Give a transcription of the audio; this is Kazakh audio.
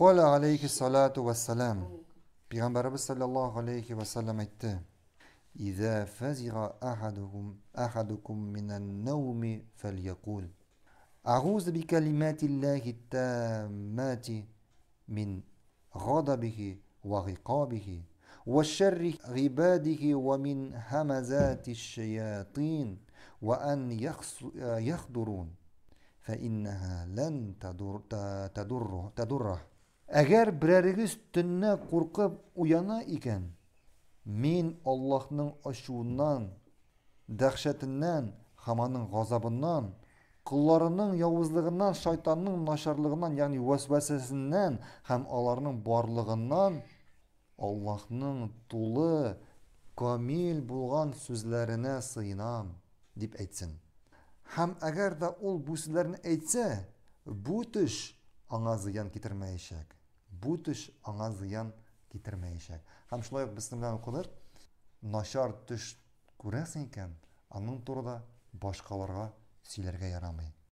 قال عليه الصلاة والسلام بيغمبر صلى الله عليه وسلم اتى إذا فزغ أحدكم أحدكم من النوم فليقول أعوذ بكلمات الله التامات من غضبه وغقابه وشر عباده ومن همزات الشياطين وأن يخضرون فإنها لن تضر تضره, تضره agar birarigiz tunni qo'rqib уяна ekan мен ollohning ұшуынан, dahshatidan hamaning ғазабынан, құлларының яуызлығынан шайтанның нашарлығынан яғни уәсуәсесінен һәм аларның барлығынан аллаһның тулы камил болған сөзләренә сыйынам деп әйтсін һәм әгәр дә ул бу сүзләрне әйтсә бу төш аңа зыян bu түш аңа зыян китермәячәк. Хам шулай ук без белән укылыр, түш төш аның турда башқаларға сүйлерге ярамай.